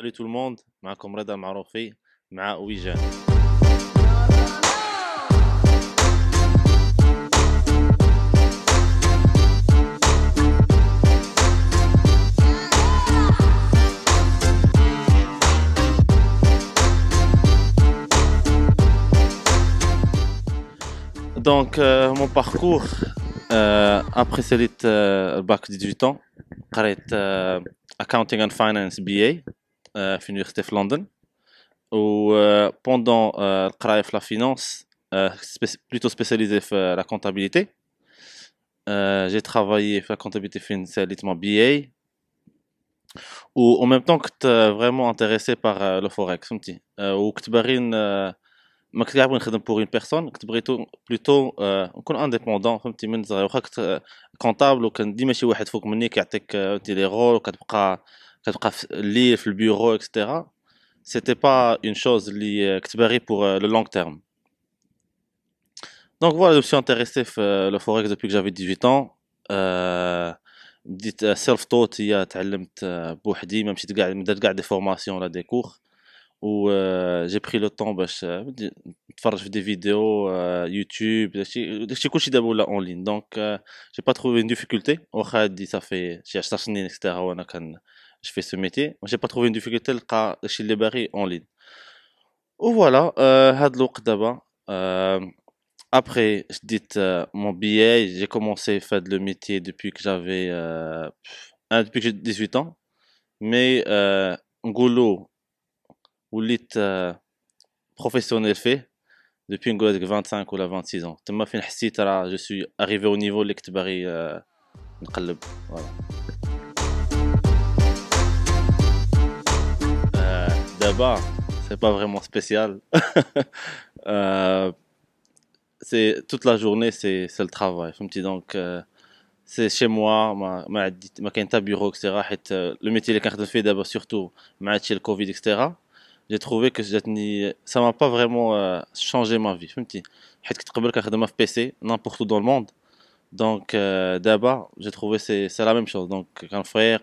Salut tout le monde, معكم رضا معروفي مع ويجان Donc euh, mon parcours euh, après c'est le bac 18 ans, accounting and finance BA Euh, finir Stef London. Euh, pendant le travail de la finance, euh, plutôt spécialisé dans la comptabilité. J'ai travaillé sur la comptabilité financière, BA. En même temps, j'étais vraiment intéressé par le forex. Je me suis dit que je suis un peu indépendant. Je me suis que je suis un peu indépendant. Je me suis dit que je suis comptable. Je suis dit que je suis un des le livre, le bureau, etc., ce n'était pas une chose qui te balayait pour euh, le long terme. Donc voilà, je suis intéressé euh, le forex depuis que j'avais 18 ans. Euh, dites, self-taught, il y a tellement de bouddhidi, même si tu me des formations, des cours, où j'ai pris le temps bah, de faire des vidéos YouTube, je suis couché d'abord en ligne. Donc, je n'ai pas trouvé une difficulté. Au chat, dites, ça fait 10 ans, etc je fais ce métier. J'ai pas trouvé une difficulté chez les barils en ligne. Ou voilà, euh, euh après, je dis euh, mon billet, j'ai commencé à faire le métier depuis que j'avais euh, hein, depuis que j'ai 18 ans. Mais euh, Ngolo, ou lit euh, professionnel fait, depuis que j'ai 25 ou 26 ans. Je suis arrivé au niveau de l'Ektbari. Voilà. D'abord, c'est pas vraiment spécial. Euh, c'est toute la journée, c'est le travail. donc, euh, c'est chez moi, ma ma ma bureau, etc. Euh, le métier les cartes fait d'abord surtout, mais le Covid, etc. J'ai trouvé que ça m'a pas vraiment changé ma vie. Je me avec ma PC n'importe où dans le monde. Donc, d'abord, j'ai trouvé c'est la même chose. Donc, quand frère,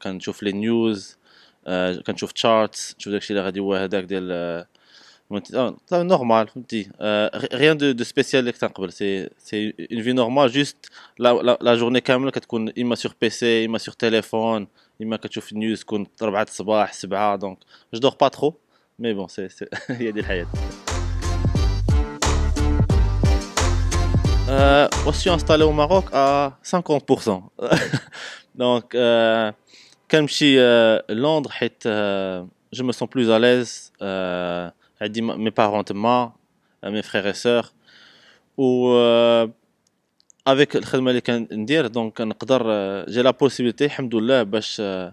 quand je chauffe les news, quand je trouve Charts, je vois que je suis chez Radio Web des... Normal, rien de spécial C'est une vie normale, juste la journée quand même, quand il m'a sur PC, il m'a sur téléphone, il m'a quand je des News, quand je travaille, c'est bien, c'est soir. Donc, je ne dors pas trop. Mais bon, il y a des haïdes. Je suis installé au Maroc à 50%. Donc quand je suis à Londres, euh, je me sens plus à l'aise. Euh, mes parents, moi, euh, mes frères et sœurs. Ou euh, avec le travail que je donc j'ai la possibilité, alhamdoulilah, de...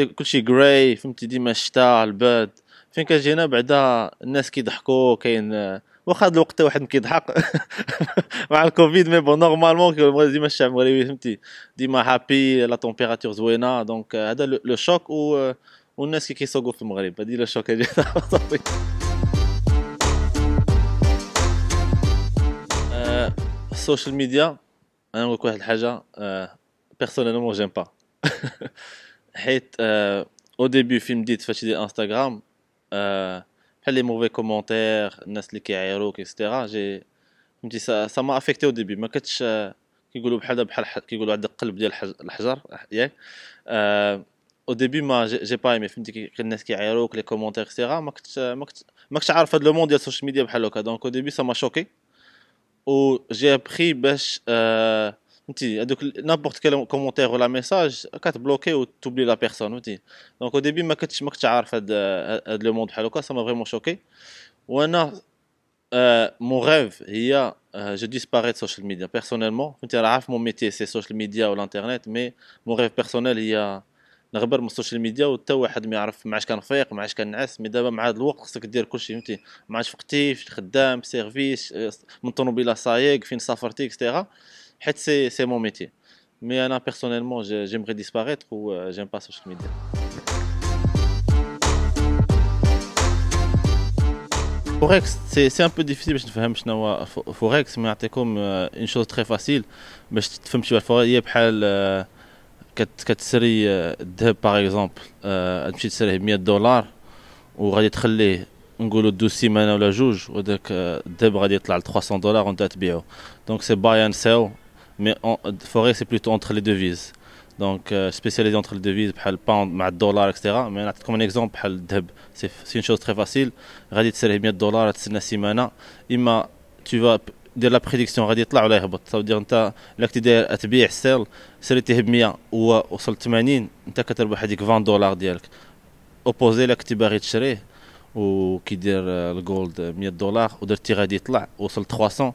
كلشي غراي فهمتي ديما الشتاء البرد فين كجينا بعدا الناس كيضحكوا كاين واخا هاد الوقت واحد كيضحك مع الكوفيد مي بون نورمالمون كيبغي ديما الشعب المغربي فهمتي ديما هابي لا تومبيراتور زوينه دونك هذا لو شوك و والناس كي كيسوقوا في المغرب هذه لو شوك ديالنا صافي السوشيال ميديا انا نقول لك واحد الحاجه بيرسونيلمون جيم با حيت او ديبي فين بديت فاش ندير انستغرام آه، بحال لي موفي كومونتير الناس اللي كيعايروك اكسترا جي فهمتي سا, سا ما افيكتي او ديبي ما كتش آه، كيقولوا بحال بحال كيقولوا عندك قلب ديال الحجر ياك او آه، ديبي ما جي با ايمي فهمتي الناس كيعايروك لي كومونتير اكسترا ما كنتش ما كنتش عارف هاد لو مون ديال السوشيال ميديا بحال هكا دونك او ديبي سا ما شوكي و جي ابخي باش آه فهمتي هذوك نابورت كيل كومونتير ولا ميساج كتبلوكي وتوبلي لا بيرسون فهمتي دونك او ديبي ما كنتش ما كنتش عارف هاد هاد لو موند بحال هكا سا ما فريمون شوكي وانا مون ريف هي جو ديسباريت سوشيال ميديا بيرسونيلمون فهمتي راه عارف مون ميتي سي سوشيال ميديا ولا انترنيت مي مون ريف بيرسونيل هي نغبر من السوشيال ميديا وتا واحد ما يعرف معاش كنفيق معاش كنعس مي دابا مع هذا الوقت خصك دير كلشي فهمتي معاش عادش فقتي خدام سيرفيس آه، من طوموبيله سايق فين سافرتي اكسترا c'est mon métier. Mais personnellement, j'aimerais disparaître ou j'aime pas ce me dis. Forex, c'est un peu difficile, je ne fais pas de Forex, mais c'est euh, une chose très facile. Mais je fais un Forex, il y a pas euh, quatre séries euh, de par exemple, une petite série de 1000 dollars, ou on va dire le dossier maintenant le juge, ou va dire 300 dollars, on va Donc c'est buy and sell mais en, forêt c'est plutôt entre les devises. Donc euh, spécialisé entre les devises, le pound, le dollar, etc. Mais comme un exemple, le c'est une chose très facile. Radit c'est 100 dollars, c'est une semaine. Imma tu vas دير لا ça غادي يطلع ولا يهبط تقدر انت لاك داير تبيع السيل سير تهب 100 ووصل 80 tu كتربح هذيك 20 dollars ديالك qui لاك euh, le gold 1000 euh, dollars ou 100 tirer ودرتي là يطلع وصل 300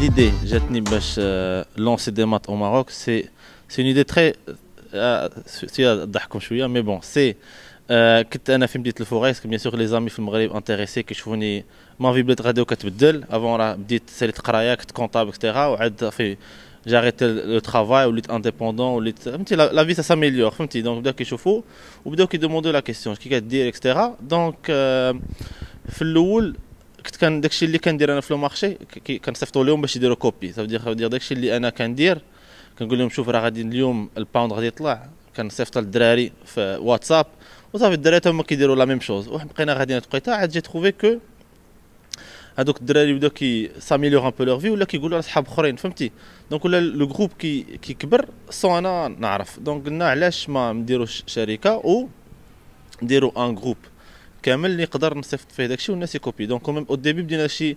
L'idée, j'ai Bash, lancer des maths au Maroc, c'est une idée très. Mais bon, c'est. كنت انا في مدينه الفوريس بيان سور لي زامي في المغرب انتريسي كيشوفوني ما في بلاد راديو كتبدل افون راه بديت ساليت قرايه كنت كونطاب اكسترا وعاد في جاريت لو la vie انديبوندون وليت فهمتي لا في ساميليور فهمتي دونك بداو كيشوفوا وبداو la question, كي كدير etc. Donc, كنت كان داكشي اللي كندير انا في لو مارشي كنصيفطو لهم باش يديروا كوبي صافي دير داكشي اللي انا كندير كنقول لهم شوف راه غادي اليوم الباوند غادي يطلع كنصيفط للدراري في واتساب وصافي الدراري حتى هما كيديروا لا ميم شوز وبقينا بقينا غاديين تقيتا عاد جي تروفي كو هذوك الدراري بداو كي ساميليور ان بو لور في ولا كيقولوا راه صحاب اخرين فهمتي دونك ولا لو جروب كي كيكبر سو انا نعرف دونك قلنا علاش ما نديروش شركه و نديرو ان جروب كامل اللي نقدر نصيفط فيه داكشي والناس يكوبي دونك كوميم او ديبي بدينا شي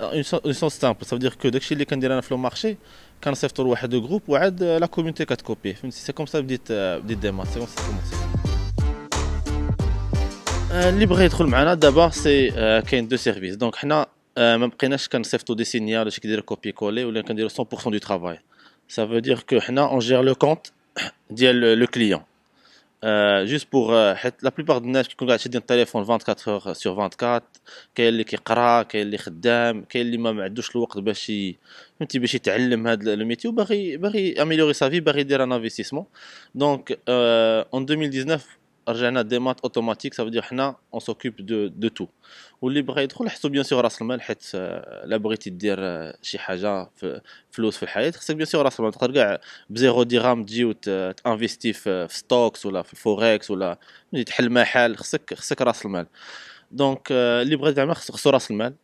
اون سونس سامبل سافو دير كو داكشي اللي كندير انا في لو مارشي كنصيفطو لواحد جروب وعاد لا كوميونيتي كتكوبي فهمتي سي كوم سا بديت euh، بديت ديما سي كوم سا كومونتي اللي بغى يدخل معنا دابا سي euh، كاين دو سيرفيس دونك حنا euh، ما بقيناش كنصيفطوا دي سينيال ولا شي كيدير كوبي كولي ولا كنديروا 100% دو ترافاي سافو دير كو حنا اون جير لو كونت ديال لو كليون Euh, juste pour euh, la plupart des gens qui téléphone 24 heures sur 24, quel qui qui quel qui quel qui pas le temps métier améliorer sa vie, un investissement. Donc euh, en 2019 رجعنا دي مات اوتوماتيك صافي حنا اون سوكوب دو دو تو واللي بغى يدخل حسو بيان سيغ راس المال حيت آه, لا بغيتي دير آه, شي حاجه في فلوس في الحياه خصك بيان سيغ راس المال تقدر كاع بزيرو ديغام تجي وتانفيستي آه, في ستوكس ولا في الفوركس ولا تحل محل خصك خصك راس المال دونك اللي بغى زعما خصو راس المال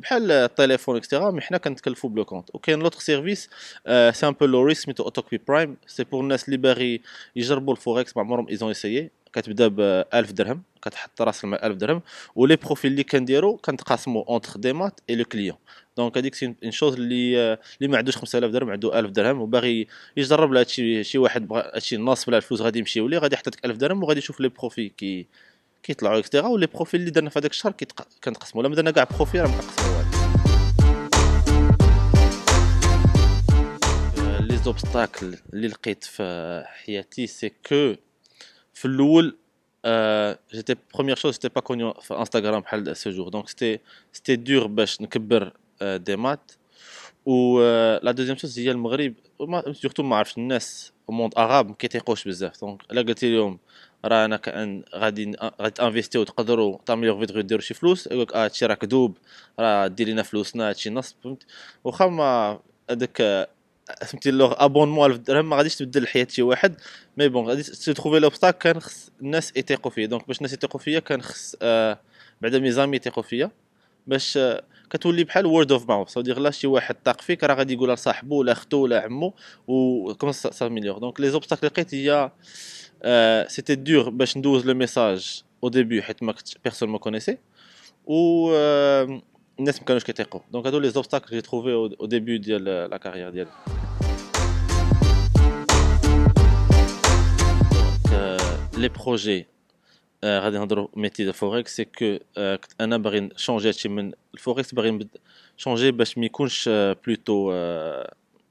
بحال التليفون اكسترا مي حنا كنتكلفوا بلو كونت وكاين لوتر سيرفيس سي ان بو لو ريسك سميتو اوتوكبي برايم سي بور الناس اللي باغي يجربوا الفوركس ما عمرهم ايزون ايسيي كتبدا ب 1000 درهم كتحط راسك مع 1000 درهم ولي بروفيل اللي كنديرو كنتقاسمو اونتر دي مات اي لو كليون دونك هذيك سي ان شوز اللي آه، اللي ما عندوش 5000 درهم عنده 1000 درهم وباغي يجرب لهادشي شي واحد بغى هادشي ناصب لها الفلوس غادي يمشيو ليه غادي يحط لك 1000 درهم وغادي يشوف لي بروفي كي كيطلعوا اكسترا ولي بروفيل اللي درنا في هذاك الشهر كنقسموا الا ما درنا كاع بروفيل راه ما كنقسموا آه، لي زوبستاكل اللي لقيت في حياتي سي كو في الاول جيتي بروميير شوز جيتي با كوني في انستغرام بحال سي جور دونك سيتي سيتي دور باش نكبر دي آه، مات و لا دوزيام شوز هي المغرب سورتو ما عرفش الناس الموند اغاب ما كيتيقوش بزاف دونك الا قلتي لهم راه انا كان غادي آه، غادي تانفيستيو تقدروا تعملوا فيديو ديروا شي فلوس يقول لك آه، هادشي راه كذوب راه دير لينا فلوسنا هادشي نصب فهمت واخا ما هذاك آه، فهمتي لوغ ابونمون 1000 درهم ما غاديش تبدل حياه شي واحد مي بون غادي تتروفي لوبستاك كان خص الناس يثيقوا فيا دونك باش الناس يثيقوا فيا كان خص آه بعدا مي زامي يثيقوا فيا باش كتولي بحال وورد اوف ماوث سو لا شي واحد طاق فيك راه غادي يقولها لصاحبو ولا اختو ولا عمو وكم ميليور دونك لي زوبستاكل اللي لقيت هي Euh, c'était dur, le message au début, personne ne me connaissait. Ou je ne sais pas ce que je faisais. Donc, les obstacles que j'ai trouvés au début de la carrière. Euh, les projets, le euh, métier de Forex, c'est que quand on a changé le Forex, on a changé plutôt.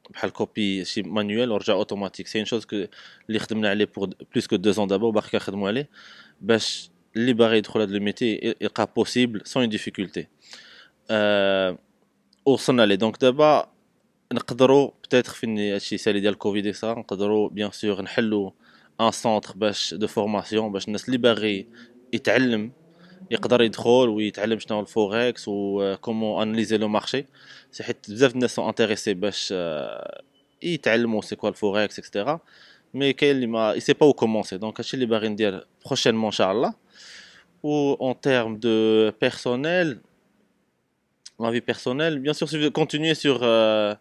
بحال كوبي شي مانيوال ورجع اوتوماتيك سي ان شوز اللي خدمنا عليه بوغ بلوس كو دو زون دابا وباقي كنخدموا عليه باش اللي باغي يدخل هذا لو ميتي يلقى بوسيبل سون ديفيكولتي أه وصلنا ليه دونك دابا نقدروا بتاتر فين هادشي سالي ديال الكوفيد اكسا نقدروا بيان سور نحلوا ان سونتر باش دو فورماسيون باش الناس اللي باغي يتعلم il peut entrer et apprendre le forex ou comment analyser le marché. cest Beaucoup de gens sont intéressés pour apprendre ce qu'est le forex, etc. Mais il ne sait pas où commencer. Donc, c'est ce que je vais dire prochainement, Inch'Allah. En termes de personnel, ma vie personnelle, bien sûr, je vais continuer sur euh,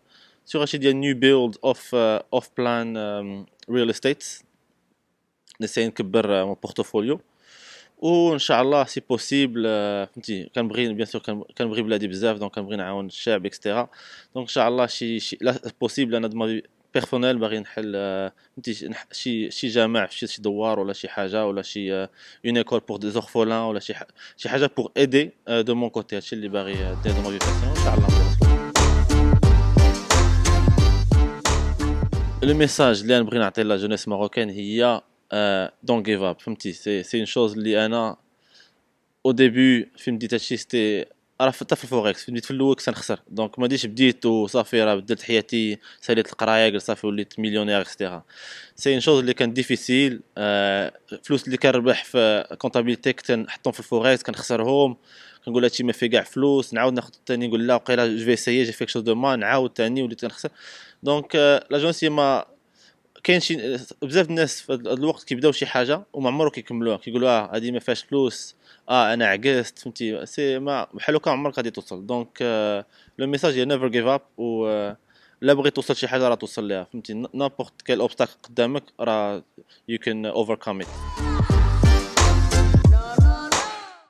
sur acheter s'appelle « New Build of euh, Off-Plan euh, Real Estate ». J'essaie d'améliorer mon portfolio. وان شاء الله سي بوسيبل فهمتي كنبغي بيان سور كنبغي بلادي بزاف دونك كنبغي نعاون الشعب اكسترا دونك ان شاء الله شي شي لا بوسيبل انا دماغي بيرسونيل باغي نحل فهمتي شي شي جامع شي شي دوار ولا شي حاجه ولا شي اون ايكول بور دي زورفولان ولا شي شي حاجه بور ايدي دو مون كوتي هادشي اللي باغي دير دو ان شاء الله لو ميساج اللي نبغي نعطي لا جونيس ماروكين هي دونت جيف اب فهمتي سي سي اون شوز اللي انا او ديبي فين بديت هادشي سيتي راه حتى في الفوركس فين بديت في الاول كنت نخسر دونك ما ديتش بديت وصافي راه بدلت حياتي ساليت القرايه قلت صافي وليت مليونير اكسيتيرا سي اون شوز اللي كان ديفيسيل الفلوس اللي كنربح في كونتابيلتي كنت نحطهم في الفوركس كنخسرهم كنقول هادشي ما فيه كاع فلوس نعاود ناخذ الثاني نقول لا وقيلا جو في سيي جي فيك شوز دو مان نعاود ثاني وليت كنخسر دونك لاجونسي ما كاين شي بزاف الناس في هذا الوقت كيبداو شي حاجه وما عمرو كيكملوها كيقولوا اه هذه ما فيهاش فلوس اه انا عقست فهمتي سي ما بحال هكا عمرك غادي توصل دونك لو ميساج هي نيفر جيف اب و لا بغيت توصل شي حاجه راه توصل ليها فهمتي نابورت كيل اوبستاك قدامك راه يو كان اوفركم ات